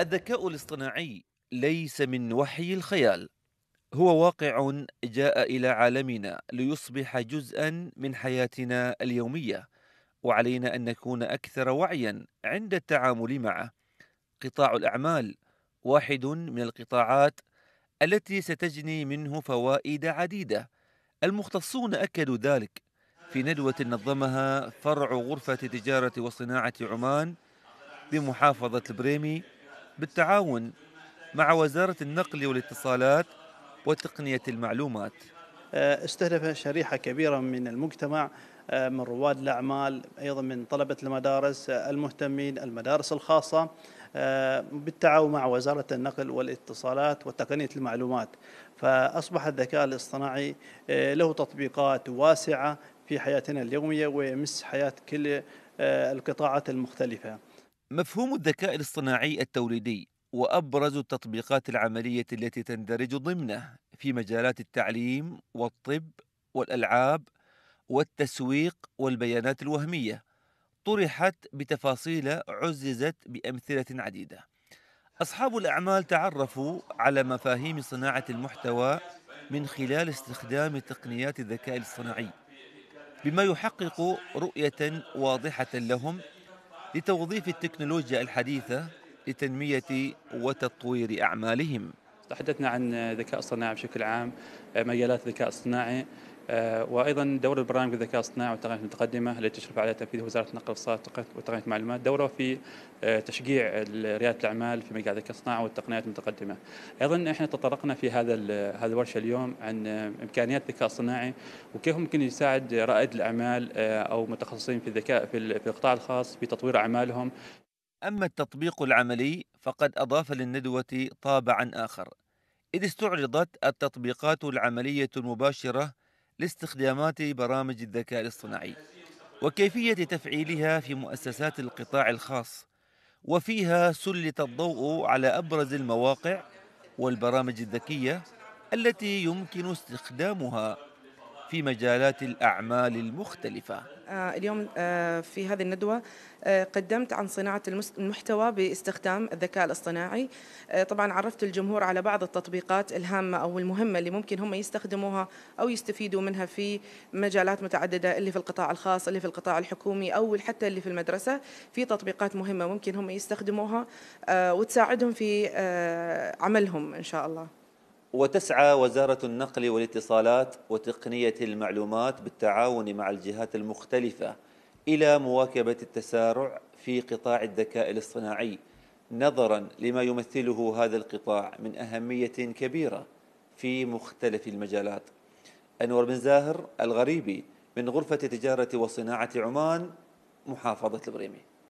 الذكاء الاصطناعي ليس من وحي الخيال هو واقع جاء الى عالمنا ليصبح جزءا من حياتنا اليوميه وعلينا ان نكون اكثر وعيا عند التعامل معه قطاع الاعمال واحد من القطاعات التي ستجني منه فوائد عديده المختصون اكدوا ذلك في ندوه نظمها فرع غرفه تجاره وصناعه عمان بمحافظه البريمي بالتعاون مع وزارة النقل والاتصالات وتقنية المعلومات آه، استهدف شريحة كبيرة من المجتمع آه، من رواد الأعمال أيضا من طلبة المدارس آه، المهتمين المدارس الخاصة بالتعاون مع وزارة النقل والاتصالات وتقنية المعلومات فأصبح الذكاء الاصطناعي له تطبيقات واسعة في حياتنا اليومية ويمس حياة كل القطاعات المختلفة مفهوم الذكاء الاصطناعي التوليدي وابرز التطبيقات العمليه التي تندرج ضمنه في مجالات التعليم والطب والالعاب والتسويق والبيانات الوهميه طرحت بتفاصيل عززت بامثله عديده اصحاب الاعمال تعرفوا على مفاهيم صناعه المحتوى من خلال استخدام تقنيات الذكاء الاصطناعي بما يحقق رؤيه واضحه لهم لتوظيف التكنولوجيا الحديثة لتنمية وتطوير أعمالهم تحدثنا عن ذكاء الصناعي بشكل عام مجالات الذكاء الصناعي آه، وايضا دوره البرامج الذكاء الاصطناعي والتقنيات المتقدمه التي تشرف على تنفيذ وزاره النقل والاتصالات وتقنيه المعلومات دوره في آه، تشجيع رياده الاعمال في مجال الذكاء الاصطناعي والتقنيات المتقدمه. ايضا احنا تطرقنا في هذا هذه الورشه اليوم عن آه، امكانيات الذكاء الصناعي وكيف ممكن يساعد رائد الاعمال او متخصصين في الذكاء في القطاع الخاص في تطوير اعمالهم. اما التطبيق العملي فقد اضاف للندوه طابعا اخر. إذ استعرضت التطبيقات العملية المباشرة لاستخدامات برامج الذكاء الاصطناعي وكيفية تفعيلها في مؤسسات القطاع الخاص وفيها سلط الضوء على أبرز المواقع والبرامج الذكية التي يمكن استخدامها في مجالات الأعمال المختلفة آه، اليوم آه، في هذه الندوة آه، قدمت عن صناعة المحتوى باستخدام الذكاء الاصطناعي طبعا عرفت الجمهور على بعض التطبيقات الهامة أو المهمة اللي ممكن هم يستخدموها أو يستفيدوا منها في مجالات متعددة اللي في القطاع الخاص اللي في القطاع الحكومي أو حتى اللي في المدرسة في تطبيقات مهمة ممكن هم يستخدموها وتساعدهم في عملهم إن شاء الله وتسعى وزارة النقل والاتصالات وتقنية المعلومات بالتعاون مع الجهات المختلفة إلى مواكبة التسارع في قطاع الذكاء الاصطناعي نظرا لما يمثله هذا القطاع من أهمية كبيرة في مختلف المجالات أنور بن زاهر الغريبي من غرفة تجارة وصناعة عمان محافظة البريمي